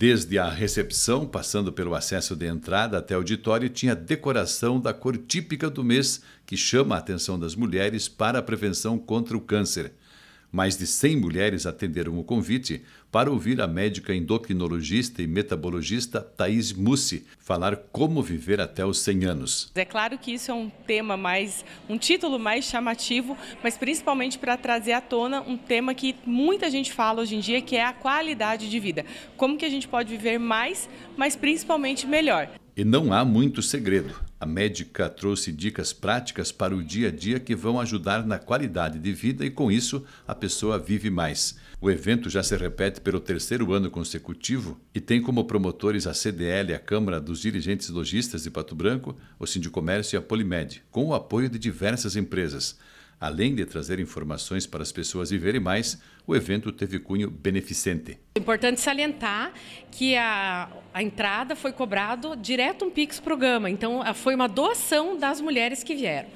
Desde a recepção, passando pelo acesso de entrada até o auditório, tinha decoração da cor típica do mês, que chama a atenção das mulheres para a prevenção contra o câncer. Mais de 100 mulheres atenderam o convite para ouvir a médica endocrinologista e metabologista Thais Mussi falar como viver até os 100 anos. É claro que isso é um tema mais, um título mais chamativo, mas principalmente para trazer à tona um tema que muita gente fala hoje em dia, que é a qualidade de vida. Como que a gente pode viver mais, mas principalmente melhor. E não há muito segredo. A médica trouxe dicas práticas para o dia a dia que vão ajudar na qualidade de vida e, com isso, a pessoa vive mais. O evento já se repete pelo terceiro ano consecutivo e tem como promotores a CDL, a Câmara dos Dirigentes Logistas de Pato Branco, o Sindicomércio e a Polimed, com o apoio de diversas empresas. Além de trazer informações para as pessoas viverem mais, o evento teve cunho beneficente. É importante salientar que a, a entrada foi cobrado direto um Pix Programa, então foi uma doação das mulheres que vieram.